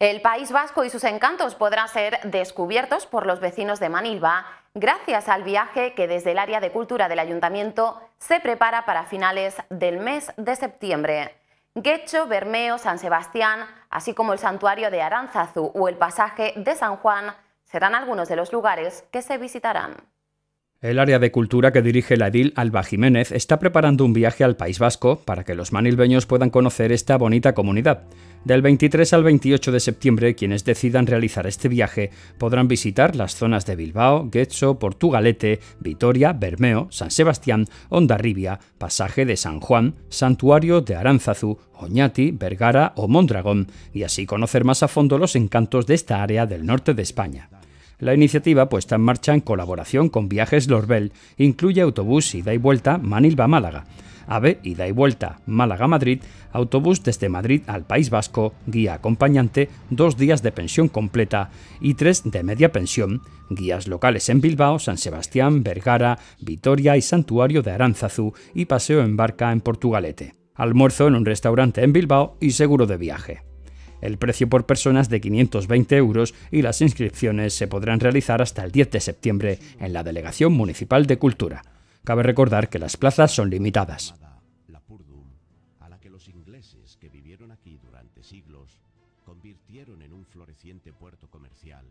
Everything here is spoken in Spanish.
El País Vasco y sus encantos podrán ser descubiertos por los vecinos de Manilva gracias al viaje que desde el área de cultura del ayuntamiento se prepara para finales del mes de septiembre. Guecho, Bermeo, San Sebastián, así como el santuario de Aranzazu o el pasaje de San Juan serán algunos de los lugares que se visitarán. El área de cultura que dirige la edil Alba Jiménez está preparando un viaje al País Vasco para que los manilbeños puedan conocer esta bonita comunidad. Del 23 al 28 de septiembre, quienes decidan realizar este viaje podrán visitar las zonas de Bilbao, Getxo, Portugalete, Vitoria, Bermeo, San Sebastián, Ondarribia, Pasaje de San Juan, Santuario de Aránzazu, Oñati, Vergara o Mondragón, y así conocer más a fondo los encantos de esta área del norte de España. La iniciativa puesta en marcha en colaboración con Viajes Lorbel incluye autobús ida y vuelta Manilva-Málaga, AVE ida y vuelta Málaga-Madrid, autobús desde Madrid al País Vasco, guía acompañante, dos días de pensión completa y tres de media pensión, guías locales en Bilbao, San Sebastián, Vergara, Vitoria y Santuario de Aránzazu y paseo en barca en Portugalete. Almuerzo en un restaurante en Bilbao y seguro de viaje. El precio por personas es de 520 euros y las inscripciones se podrán realizar hasta el 10 de septiembre en la Delegación Municipal de Cultura. Cabe recordar que las plazas son limitadas. los ingleses que vivieron aquí durante siglos convirtieron en un floreciente puerto comercial